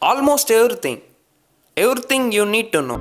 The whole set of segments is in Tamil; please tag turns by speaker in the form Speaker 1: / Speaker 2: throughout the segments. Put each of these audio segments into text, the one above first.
Speaker 1: almost everything. Everything you need to know.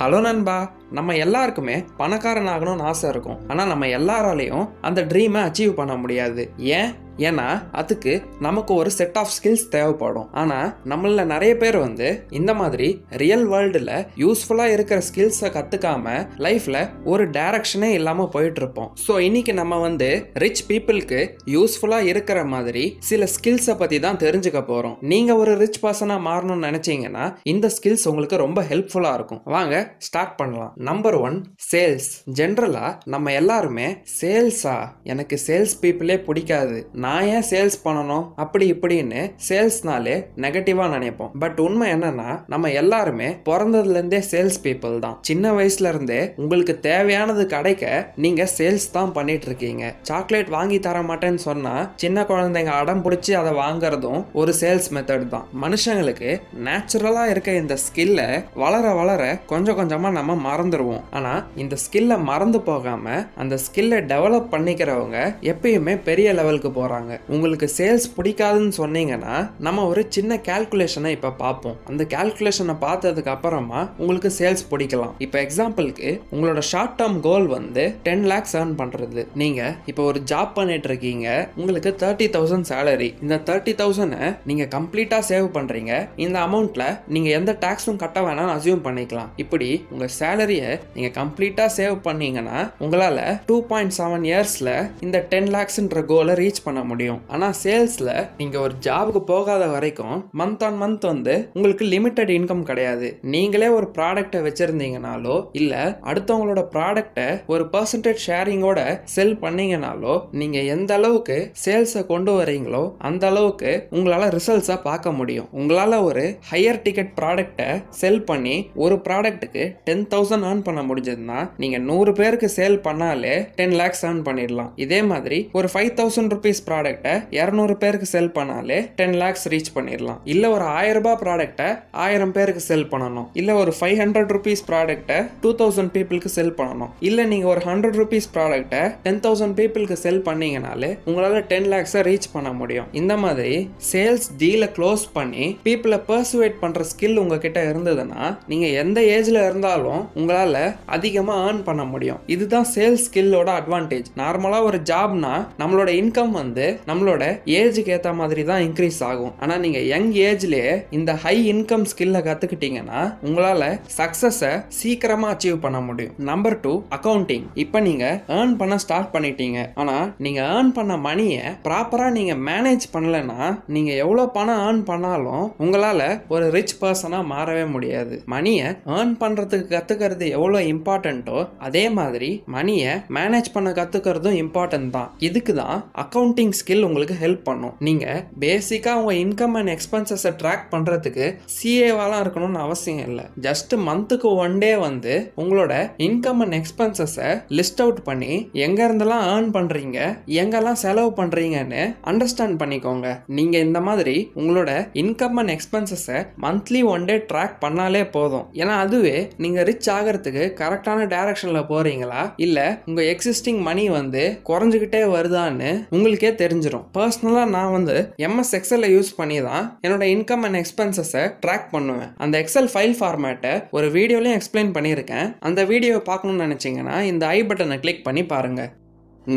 Speaker 1: Hello நண்பா நம்ம எல்லாருக்குமே பணக்காரன் ஆகணும்னு ஆசை இருக்கும் ஆனால் நம்ம எல்லாராலையும் அந்த ட்ரீமை அச்சீவ் பண்ண முடியாது ஏன் ஏன்னா அதுக்கு நமக்கு ஒரு செட் ஆஃப் ஸ்கில்ஸ் தேவைப்படும் ஆனால் நம்மள நிறைய பேர் வந்து இந்த மாதிரி ரியல் வேர்ல்டில் யூஸ்ஃபுல்லாக இருக்கிற ஸ்கில்ஸை கற்றுக்காம லைஃப்பில் ஒரு டைரக்ஷனே இல்லாமல் போயிட்டு இருப்போம் ஸோ இன்னைக்கு நம்ம வந்து ரிச் பீப்புளுக்கு யூஸ்ஃபுல்லாக இருக்கிற மாதிரி சில ஸ்கில்ஸை பற்றி தான் தெரிஞ்சுக்க போகிறோம் நீங்கள் ஒரு ரிச் பர்சனாக மாறணும்னு நினச்சிங்கன்னா இந்த ஸ்கில்ஸ் உங்களுக்கு ரொம்ப ஹெல்ப்ஃபுல்லாக இருக்கும் வாங்க ஸ்டார்ட் பண்ணலாம் நம்பர் ஒன் சேல்ஸ் ஜென்ரலாக நம்ம எல்லாருமே சேல்ஸா எனக்கு சேல்ஸ் பீப்புளே பிடிக்காது நான் நான் ஏன் சேல்ஸ் பண்ணணும் அப்படி இப்படின்னு சேல்ஸ்னாலே நெகட்டிவாக நினைப்போம் பட் உண்மை என்னன்னா நம்ம எல்லாருமே பிறந்ததுலேருந்தே சேல்ஸ் பீப்புள் தான் சின்ன வயசுல இருந்தே உங்களுக்கு தேவையானது கிடைக்க நீங்க சேல்ஸ் தான் பண்ணிட்டு இருக்கீங்க சாக்லேட் வாங்கி தர மாட்டேன்னு சொன்னா சின்ன குழந்தைங்க அடம் பிடிச்சி அதை வாங்குறதும் ஒரு சேல்ஸ் மெத்தட் தான் மனுஷங்களுக்கு நேச்சுரலா இருக்க இந்த ஸ்கில்ல வளர வளர கொஞ்சம் கொஞ்சமா நம்ம மறந்துடுவோம் ஆனா இந்த ஸ்கில்ல மறந்து போகாம அந்த ஸ்கில்ல டெவலப் பண்ணிக்கிறவங்க எப்பயுமே பெரிய லெவலுக்கு போறாங்க பண்ணுறாங்க உங்களுக்கு சேல்ஸ் பிடிக்காதுன்னு சொன்னீங்கன்னா நம்ம ஒரு சின்ன கேல்குலேஷனை இப்போ பார்ப்போம் அந்த கேல்குலேஷனை பார்த்ததுக்கு அப்புறமா உங்களுக்கு சேல்ஸ் பிடிக்கலாம் இப்போ எக்ஸாம்பிளுக்கு உங்களோட ஷார்ட் டேர்ம் கோல் வந்து டென் லேக்ஸ் ஏர்ன் பண்ணுறது நீங்கள் இப்போ ஒரு ஜாப் பண்ணிட்டு இருக்கீங்க உங்களுக்கு தேர்ட்டி தௌசண்ட் சேலரி இந்த தேர்ட்டி தௌசண்டை நீங்கள் கம்ப்ளீட்டாக சேவ் பண்ணுறீங்க இந்த அமௌண்ட்டில் நீங்கள் எந்த டேக்ஸும் கட்ட வேணாம்னு அசியூம் பண்ணிக்கலாம் இப்படி உங்கள் சேலரியை நீங்கள் கம்ப்ளீட்டாக சேவ் பண்ணீங்கன்னா உங்களால் டூ பாயிண்ட் செவன் இயர்ஸில் இந்த டென் லேக்ஸ்ன்ற கோலை ரீச் பண்ண பண்ண முடியும் ஆனால் சேல்ஸில் நீங்கள் ஒரு ஜாபுக்கு போகாத வரைக்கும் மந்த் ஆன் மந்த் வந்து உங்களுக்கு லிமிட்டட் இன்கம் கிடையாது நீங்களே ஒரு ப்ராடக்டை வச்சுருந்தீங்கனாலோ இல்லை அடுத்தவங்களோட ப்ராடக்டை ஒரு பர்சன்டேஜ் ஷேரிங்கோட செல் பண்ணீங்கனாலோ நீங்கள் எந்த அளவுக்கு சேல்ஸை கொண்டு வரீங்களோ அந்த அளவுக்கு உங்களால் ரிசல்ட்ஸாக பார்க்க முடியும் உங்களால் ஒரு ஹையர் டிக்கெட் ப்ராடக்டை செல் பண்ணி ஒரு ப்ராடக்ட்டுக்கு டென் தௌசண்ட் ஏர்ன் பண்ண முடிஞ்சதுன்னா நீங்கள் நூறு பேருக்கு சேல் பண்ணாலே டென் லேக்ஸ் ஏர்ன் பண்ணிடலாம் இதே மாதிரி ஒரு ஃபைவ் தௌசண்ட் ருபீஸ் ப்ராடக்ட்டை இரநூறு பேருக்கு செல் பண்ணாலே டென் லேக்ஸ் ரீச் பண்ணிடலாம் இல்லை ஒரு ஆயிரம் ரூபாய் ப்ராடக்ட்டை ஆயிரம் பேருக்கு செல் பண்ணணும் இல்லை ஒரு ஃபைவ் ஹண்ட்ரட் ருபீஸ் ப்ராடக்ட்டை டூ தௌசண்ட் பீப்புளுக்கு செல் பண்ணணும் இல்லை நீங்கள் ஒரு ஹண்ட்ரட் ருபீஸ் ப்ராடக்ட்டை டென் தௌசண்ட் பீப்புளுக்கு செல் பண்ணீங்கனாலே உங்களால் டென் லேக்ஸை ரீச் பண்ண முடியும் இந்த மாதிரி சேல்ஸ் டீலை க்ளோஸ் பண்ணி பீப்புளை பர்சுவேட் பண்ணுற ஸ்கில் உங்ககிட்ட இருந்ததுன்னா நீங்கள் எந்த ஏஜில் இருந்தாலும் உங்களால் அதிகமாக ஏர்ன் பண்ண முடியும் இதுதான் சேல்ஸ் ஸ்கில்லோட அட்வான்டேஜ் நார்மலாக ஒரு ஜாப்னா நம்மளோட இன்கம் வந்து வந்து நம்மளோட ஏஜுக்கு ஏற்ற மாதிரி தான் இன்க்ரீஸ் ஆகும் ஆனால் நீங்கள் யங் ஏஜ்லேயே இந்த ஹை இன்கம் ஸ்கில்லை கற்றுக்கிட்டீங்கன்னா உங்களால் சக்ஸஸை சீக்கிரமாக அச்சீவ் பண்ண முடியும் நம்பர் டூ அக்கௌண்டிங் இப்போ நீங்கள் ஏர்ன் பண்ண ஸ்டார்ட் பண்ணிட்டீங்க ஆனால் நீங்கள் ஏர்ன் பண்ண மணியை ப்ராப்பராக நீங்கள் மேனேஜ் பண்ணலைன்னா நீங்கள் எவ்வளோ பணம் ஏர்ன் பண்ணாலும் உங்களால் ஒரு ரிச் பர்சனாக மாறவே முடியாது மணியை ஏர்ன் பண்ணுறதுக்கு கற்றுக்கிறது எவ்வளோ இம்பார்ட்டண்ட்டோ அதே மாதிரி மணியை மேனேஜ் பண்ண கற்றுக்கிறதும் இம்பார்ட்டன்ட் தான் இதுக்கு தான் அக்கௌண்டிங் ட்ரேடிங் ஸ்கில் உங்களுக்கு ஹெல்ப் பண்ணும் நீங்கள் பேசிக்காக உங்கள் இன்கம் அண்ட் எக்ஸ்பென்சஸை ட்ராக் பண்ணுறதுக்கு சிஏவாலாம் இருக்கணும்னு அவசியம் இல்லை ஜஸ்ட் மந்த்துக்கு ஒன் டே வந்து உங்களோட இன்கம் அண்ட் எக்ஸ்பென்சஸை லிஸ்ட் அவுட் பண்ணி எங்க இருந்தெல்லாம் ஏர்ன் பண்றீங்க எங்கெல்லாம் செலவு பண்றீங்கன்னு அண்டர்ஸ்டாண்ட் பண்ணிக்கோங்க நீங்க இந்த மாதிரி உங்களோட இன்கம் அண்ட் எக்ஸ்பென்சஸை மந்த்லி ஒன் டே ட்ராக் பண்ணாலே போதும் ஏன்னா அதுவே நீங்க ரிச் ஆகிறதுக்கு கரெக்டான டைரக்ஷன்ல போறீங்களா இல்ல உங்க எக்ஸிஸ்டிங் மணி வந்து குறைஞ்சிக்கிட்டே வருதான்னு உங்களுக்கே தெரிஞ்சிடும் பர்சனலாக நான் வந்து எம்எஸ் எக்ஸலை யூஸ் பண்ணி தான் என்னோட இன்கம் அண்ட் எக்ஸ்பென்சஸை ட்ராக் பண்ணுவேன் அந்த எக்ஸல் ஃபைல் ஃபார்மேட்டை ஒரு வீடியோலையும் எக்ஸ்பிளைன் பண்ணியிருக்கேன் அந்த வீடியோவை பார்க்கணும்னு நினச்சிங்கன்னா இந்த ஐ பட்டனை கிளிக் பண்ணி பாருங்கள்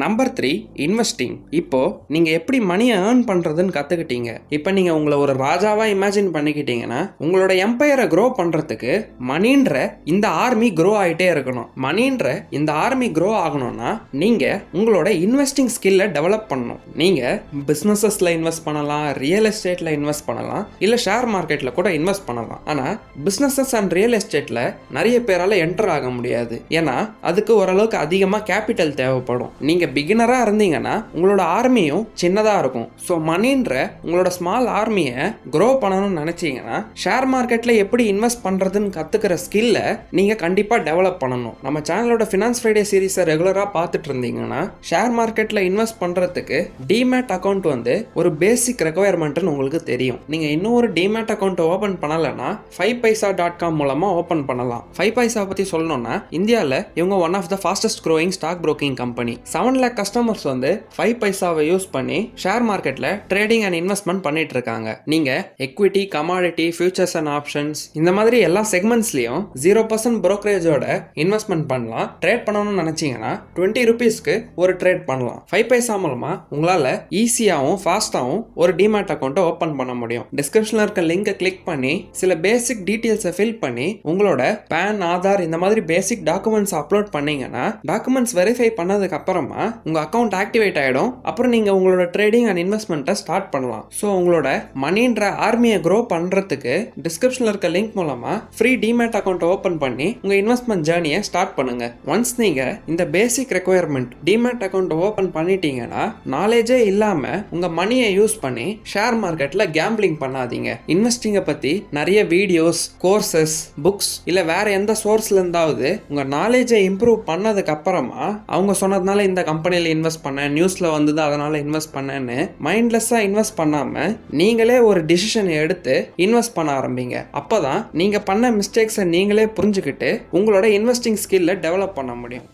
Speaker 1: நம்பர் த்ரீ இன்வெஸ்டிங் இப்போது நீங்கள் எப்படி மணியை ஏர்ன் பண்ணுறதுன்னு கற்றுக்கிட்டீங்க இப்போ நீங்கள் உங்களை ஒரு ராஜாவாக இமேஜின் பண்ணிக்கிட்டீங்கன்னா உங்களோட எம்பையரை க்ரோ பண்ணுறதுக்கு மணின்ற இந்த ஆர்மி க்ரோ ஆகிட்டே இருக்கணும் மணின்ற இந்த ஆர்மி க்ரோ ஆகணும்னா நீங்கள் உங்களோட இன்வெஸ்டிங் ஸ்கில்லை டெவலப் பண்ணணும் நீங்கள் பிஸ்னஸஸில் இன்வெஸ்ட் பண்ணலாம் ரியல் எஸ்டேட்டில் இன்வெஸ்ட் பண்ணலாம் இல்லை ஷேர் மார்க்கெட்டில் கூட இன்வெஸ்ட் பண்ணலாம் ஆனால் பிஸ்னஸஸ் அண்ட் ரியல் எஸ்டேட்டில் நிறைய பேரால் என்டர் ஆக முடியாது ஏன்னா அதுக்கு ஓரளவுக்கு அதிகமாக கேபிட்டல் தேவைப்படும் நீங்கள் நீங்கள் பிகினராக இருந்தீங்கன்னா உங்களோட ஆர்மியும் சின்னதாக இருக்கும் ஸோ மணின்ற உங்களோட ஸ்மால் ஆர்மியை க்ரோ பண்ணணும்னு நினச்சிங்கன்னா ஷேர் மார்க்கெட்டில் எப்படி இன்வெஸ்ட் பண்ணுறதுன்னு கற்றுக்கிற ஸ்கில்லை நீங்கள் கண்டிப்பாக டெவலப் பண்ணணும் நம்ம சேனலோட ஃபினான்ஸ் ஃப்ரைடே சீரீஸை ரெகுலராக பார்த்துட்டு இருந்தீங்கன்னா ஷேர் மார்க்கெட்டில் இன்வெஸ்ட் பண்ணுறதுக்கு டிமேட் அக்கௌண்ட் வந்து ஒரு பேசிக் ரெக்குவயர்மெண்ட்னு உங்களுக்கு தெரியும் நீங்கள் இன்னும் ஒரு டிமேட் அக்கௌண்ட் ஓப்பன் பண்ணலைன்னா ஃபைவ் பைசா டாட் காம் மூலமாக ஓப்பன் பண்ணலாம் ஃபைவ் பைசா பற்றி சொல்லணும்னா இந்தியாவில் இவங்க one of the fastest growing stock broking company seven seven lakh customers வந்து ஃபைவ் பைசாவை யூஸ் பண்ணி ஷேர் மார்க்கெட்டில் ட்ரேடிங் அண்ட் இன்வெஸ்ட்மெண்ட் பண்ணிட்டு இருக்காங்க நீங்கள் equity commodity futures and options இந்த மாதிரி எல்லா செக்மெண்ட்ஸ்லையும் ஜீரோ பர்சன்ட் ப்ரோக்கரேஜோட இன்வெஸ்ட்மெண்ட் பண்ணலாம் ட்ரேட் பண்ணணும்னு நினச்சிங்கன்னா டுவெண்ட்டி ருபீஸ்க்கு ஒரு ட்ரேட் பண்ணலாம் ஃபைவ் பைசா மூலமாக உங்களால் ஈஸியாகவும் ஃபாஸ்ட்டாகவும் ஒரு டிமேட் அக்கௌண்ட்டை ஓப்பன் பண்ண முடியும் டிஸ்கிரிப்ஷனில் இருக்க லிங்கை கிளிக் பண்ணி சில பேசிக் டீட்டெயில்ஸை ஃபில் பண்ணி உங்களோட பேன் ஆதார் இந்த மாதிரி பேசிக் டாக்குமெண்ட்ஸ் அப்லோட் பண்ணீங்கன்னா டாக்குமெண்ட்ஸ் வெரிஃபை பண்ணதுக்கு அப்புறமா உங்கள் அக்கௌண்ட் ஆக்டிவேட் ஆகிடும் அப்புறம் நீங்கள் உங்களோட ட்ரேடிங் அண்ட் இன்வெஸ்ட்மெண்ட்டை ஸ்டார்ட் பண்ணலாம் ஸோ உங்களோட மணின்ற ஆர்மியை க்ரோ பண்ணுறதுக்கு டிஸ்கிரிப்ஷனில் இருக்க லிங்க் மூலமாக ஃப்ரீ டிமேட் அக்கௌண்ட் ஓப்பன் பண்ணி உங்கள் இன்வெஸ்ட்மெண்ட் ஜேர்னியை ஸ்டார்ட் பண்ணுங்க ஒன்ஸ் நீங்கள் இந்த basic requirement demat account open பண்ணிட்டீங்கன்னா நாலேஜே இல்லாமல் உங்கள் மணியை யூஸ் பண்ணி ஷேர் மார்க்கெட்டில் கேம்பிளிங் பண்ணாதீங்க இன்வெஸ்டிங்கை பற்றி நிறைய வீடியோஸ் கோர்சஸ் புக்ஸ் இல்லை வேறு எந்த சோர்ஸ்லேருந்தாவது உங்கள் நாலேஜை இம்ப்ரூவ் பண்ணதுக்கப்புறமா அவங்க சொன்னதுனால இந்த கம்பெனியில் இன்வெஸ்ட் பண்ணேன் நியூஸில் வந்தது அதனால் இன்வெஸ்ட் பண்ணேன்னு மைண்ட்லெஸ்ஸாக இன்வெஸ்ட் பண்ணாமல் நீங்களே ஒரு டிசிஷன் எடுத்து இன்வெஸ்ட் பண்ண ஆரம்பிங்க அப்போ தான் நீங்கள் பண்ண மிஸ்டேக்ஸை நீங்களே புரிஞ்சுக்கிட்டு உங்களோட இன்வெஸ்டிங் ஸ்கில்லை டெவலப் பண்ண முடியும்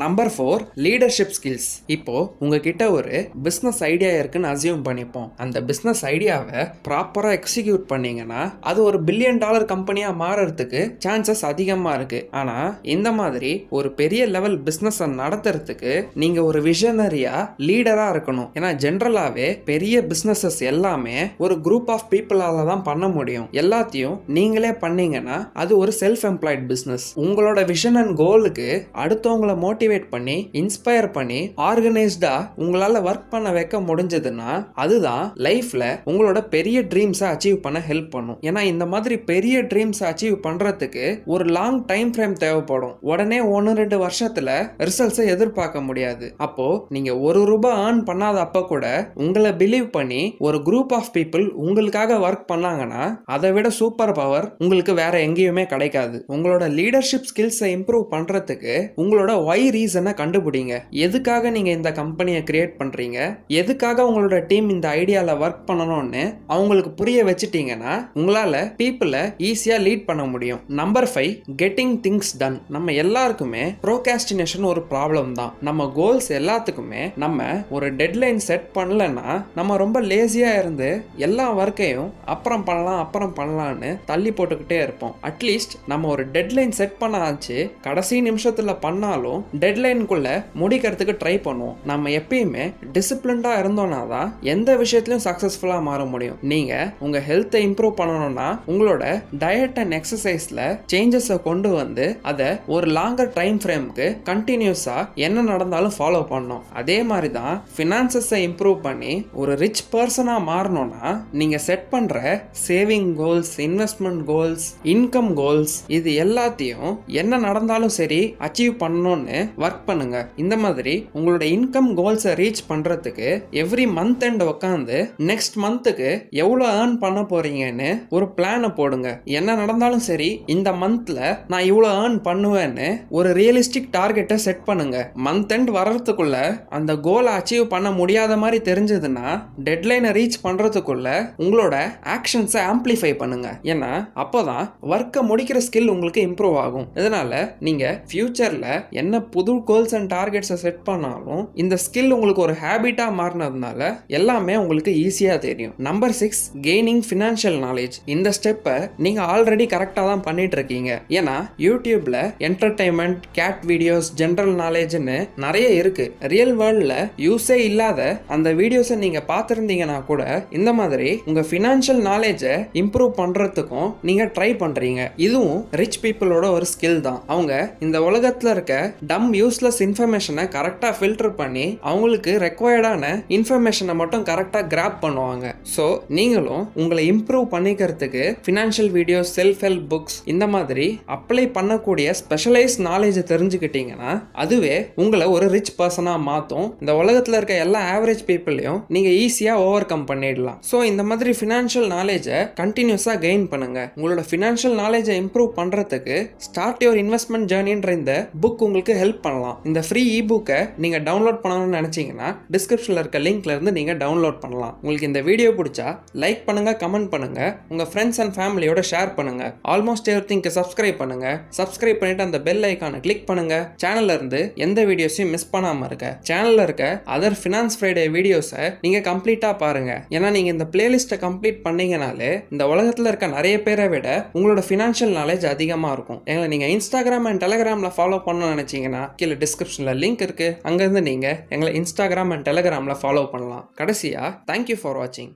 Speaker 1: நம்பர் ஃபோர் லீடர்ஷிப் ஸ்கில்ஸ் இப்போ உங்ககிட்ட ஒரு பிஸ்னஸ் ஐடியா இருக்குன்னு அசியூம் பண்ணிப்போம் அந்த பிஸ்னஸ் ஐடியாவை ப்ராப்பராக எக்ஸிக்யூட் பண்ணீங்கன்னா அது ஒரு பில்லியன் டாலர் கம்பெனியாக மாறுறதுக்கு சான்சஸ் அதிகமாக இருக்கு ஆனால் இந்த மாதிரி ஒரு பெரிய லெவல் பிஸ்னஸை நடத்துறதுக்கு நீங்கள் ஒரு விஷனரியா லீடராக இருக்கணும் ஏன்னா ஜென்ரலாகவே பெரிய பிஸ்னஸஸ் எல்லாமே ஒரு குரூப் ஆஃப் பீப்புளால் தான் பண்ண முடியும் எல்லாத்தையும் நீங்களே பண்ணீங்கன்னா அது ஒரு செல்ஃப் எம்ப்ளாய்ட் பிஸ்னஸ் உங்களோட விஷன் அண்ட் கோலுக்கு அடுத்தவங்களை மோட்டிவேட் பண்ணி இன்ஸ்பயர் பண்ணி ஆர்கனைஸ்டா உங்களால ஒர்க் பண்ண வைக்க முடிஞ்சதுன்னா அதுதான் லைஃப்ல உங்களோட பெரிய ட்ரீம்ஸை அச்சீவ் பண்ண ஹெல்ப் பண்ணும் ஏன்னா இந்த மாதிரி பெரிய ட்ரீம்ஸ் அச்சீவ் பண்றதுக்கு ஒரு லாங் டைம் ஃப்ரேம் தேவைப்படும் உடனே ஒன்று ரெண்டு வருஷத்துல ரிசல்ட்ஸை எதிர்பார்க்க முடியாது அப்போ நீங்க ஒரு ரூபாய் ஏர்ன் பண்ணாத அப்ப கூட உங்களை பிலீவ் பண்ணி ஒரு குரூப் ஆஃப் பீப்புள் உங்களுக்காக ஒர்க் பண்ணாங்கன்னா அதை விட சூப்பர் பவர் உங்களுக்கு வேற எங்கேயுமே கிடைக்காது உங்களோட லீடர்ஷிப் ஸ்கில்ஸை இம்ப்ரூவ் பண்றதுக்கு உங்களோட ஒய் ஃபைவ் ரீசனை கண்டுபிடிங்க எதுக்காக நீங்கள் இந்த கம்பெனியை கிரியேட் பண்ணுறீங்க எதுக்காக உங்களோட டீம் இந்த ஐடியாவில் ஒர்க் பண்ணணும்னு அவங்களுக்கு புரிய வச்சுட்டீங்கன்னா உங்களால் பீப்புளை ஈஸியாக லீட் பண்ண முடியும் number five getting things done நம்ம எல்லாருக்குமே ப்ரோகாஸ்டினேஷன் ஒரு ப்ராப்ளம் தான் நம்ம கோல்ஸ் எல்லாத்துக்குமே நம்ம ஒரு டெட்லைன் செட் பண்ணலன்னா நம்ம ரொம்ப லேசியாக இருந்து எல்லா ஒர்க்கையும் அப்புறம் பண்ணலாம் அப்புறம் பண்ணலான்னு தள்ளி போட்டுக்கிட்டே இருப்போம் அட்லீஸ்ட் நம்ம ஒரு டெட்லைன் செட் பண்ணாச்சு கடைசி நிமிஷத்தில் பண்ணாலும் டெட்லைனுக்குள்ளே முடிக்கிறதுக்கு ட்ரை பண்ணுவோம் நம்ம எப்பயுமே டிசிப்ளின்டாக இருந்தோம்னா தான் எந்த விஷயத்துலையும் சக்ஸஸ்ஃபுல்லாக மாற முடியும் நீங்கள் உங்கள் ஹெல்த்தை இம்ப்ரூவ் பண்ணணும்னா உங்களோட டயட் அண்ட் எக்ஸசைஸில் சேஞ்சஸை கொண்டு வந்து அதை ஒரு லாங்கர் டைம் ஃப்ரேம்க்கு கண்டினியூஸாக என்ன நடந்தாலும் ஃபாலோ பண்ணணும் அதே மாதிரி தான் ஃபினான்சஸை இம்ப்ரூவ் பண்ணி ஒரு ரிச் பர்சனாக மாறணும்னா நீங்கள் செட் பண்ணுற saving goals investment goals income goals இது எல்லாத்தையும் என்ன நடந்தாலும் சரி அச்சீவ் பண்ணணும்னு ஒர்க் பண்ணுங்க இந்த மாதிரி உங்களோட இன்கம் கோல்ஸை ரீச் பண்றதுக்கு எவ்ரி மந்த் அண்ட் உட்காந்து நெக்ஸ்ட் மந்த்துக்கு எவ்வளோ ஏர்ன் பண்ண போறீங்கன்னு ஒரு பிளானை போடுங்க என்ன நடந்தாலும் சரி இந்த மந்த்தில் நான் இவ்வளோ ஏர்ன் பண்ணுவேன்னு ஒரு ரியலிஸ்டிக் டார்கெட்டை செட் பண்ணுங்க மந்த் எண்ட் வர்றதுக்குள்ள அந்த கோலை அச்சீவ் பண்ண முடியாத மாதிரி தெரிஞ்சதுன்னா டெட்லைனை ரீச் பண்றதுக்குள்ள உங்களோட ஆக்ஷன்ஸை ஆம்ப்ளிஃபை பண்ணுங்க ஏன்னா அப்போதான் ஒர்க்கை முடிக்கிற ஸ்கில் உங்களுக்கு இம்ப்ரூவ் ஆகும் இதனால நீங்கள் ஃபியூச்சர்ல என்ன புது கோல்ஸ் அண்ட் டார்கெட்ஸை செட் பண்ணாலும் இந்த ஸ்கில் உங்களுக்கு ஒரு ஹேபிட்டாக மாறினதுனால எல்லாமே உங்களுக்கு ஈஸியாக தெரியும் number six gaining financial knowledge இந்த ஸ்டெப்பை நீங்கள் ஆல்ரெடி கரெக்டாக தான் பண்ணிட்டு இருக்கீங்க ஏன்னா யூடியூப்ல என்டர்டைன்மெண்ட் கேட் வீடியோஸ் ஜென்ரல் நாலேஜ்னு நிறைய இருக்கு ரியல் வேர்ல்டில் யூஸே இல்லாத அந்த வீடியோஸை நீங்கள் பார்த்துருந்தீங்கன்னா கூட இந்த மாதிரி உங்கள் ஃபினான்ஷியல் நாலேஜை இம்ப்ரூவ் பண்ணுறதுக்கும் நீங்கள் ட்ரை பண்ணுறீங்க இதுவும் ரிச் பீப்புளோட ஒரு ஸ்கில் தான் அவங்க இந்த உலகத்தில் இருக்க டம் தம் யூஸ்லெஸ் இன்ஃபர்மேஷனை கரெக்டாக ஃபில்டர் பண்ணி அவங்களுக்கு ரெக்குவயர்டான இன்ஃபர்மேஷனை மட்டும் கரெக்டாக கிராப் பண்ணுவாங்க ஸோ நீங்களும் உங்களை இம்ப்ரூவ் பண்ணிக்கிறதுக்கு financial videos self help books இந்த மாதிரி அப்ளை பண்ணக்கூடிய ஸ்பெஷலைஸ் நாலேஜை தெரிஞ்சுக்கிட்டீங்கன்னா அதுவே உங்களை ஒரு ரிச் பர்சனாக மாற்றும் இந்த உலகத்தில் இருக்க எல்லா ஆவரேஜ் பீப்புளையும் நீங்கள் ஈஸியாக ஓவர் கம் பண்ணிடலாம் ஸோ இந்த மாதிரி ஃபினான்ஷியல் நாலேஜை கண்டினியூஸாக கெயின் பண்ணுங்க உங்களோட ஃபினான்ஷியல் நாலேஜை இம்ப்ரூவ் பண்ணுறதுக்கு ஸ்டார்ட் யுவர் இன்வெஸ்ட்மெண்ட் ஜேர்னின்ற இந்த புக் உங்களுக்கு ஹெல்ப் ஹெல்ப் பண்ணலாம் இந்த ஃப்ரீ இபுக்கை நீங்கள் டவுன்லோட் பண்ணணும்னு நினச்சிங்கன்னா டிஸ்கிரிப்ஷனில் இருக்க லிங்க்லேருந்து நீங்கள் டவுன்லோட் பண்ணலாம் உங்களுக்கு இந்த வீடியோ பிடிச்சா லைக் பண்ணுங்கள் கமெண்ட் பண்ணுங்கள் உங்கள் ஃப்ரெண்ட்ஸ் அண்ட் ஃபேமிலியோட ஷேர் பண்ணுங்கள் ஆல்மோஸ்ட் எவ்ரி திங்க்கு சப்ஸ்கிரைப் பண்ணுங்கள் சப்ஸ்கிரைப் பண்ணிவிட்டு அந்த பெல் ஐக்கானை கிளிக் பண்ணுங்கள் சேனல்லேருந்து எந்த வீடியோஸையும் மிஸ் பண்ணாமல் இருக்க சேனலில் இருக்க அதர் ஃபினான்ஸ் ஃப்ரைடே வீடியோஸை நீங்கள் கம்ப்ளீட்டாக பாருங்கள் ஏன்னா நீங்கள் இந்த பிளேலிஸ்ட்டை கம்ப்ளீட் பண்ணீங்கனாலே இந்த உலகத்தில் இருக்க நிறைய பேரை விட உங்களோட ஃபினான்ஷியல் நாலேஜ் அதிகமாக இருக்கும் எங்களை நீங்கள் இன்ஸ்டாகிராம் அண்ட் டெலகிராமில் ஃபாலோ பண்ணணும்னு நினச்சிங்கன்னா அப்படின்னா கீழே டிஸ்கிரிப்ஷனில் லிங்க் இருக்குது அங்கேருந்து நீங்கள் எங்களை இன்ஸ்டாகிராம் அண்ட் டெலகிராமில் ஃபாலோ பண்ணலாம் கடைசியாக தேங்க்யூ ஃபார் வாட்சிங்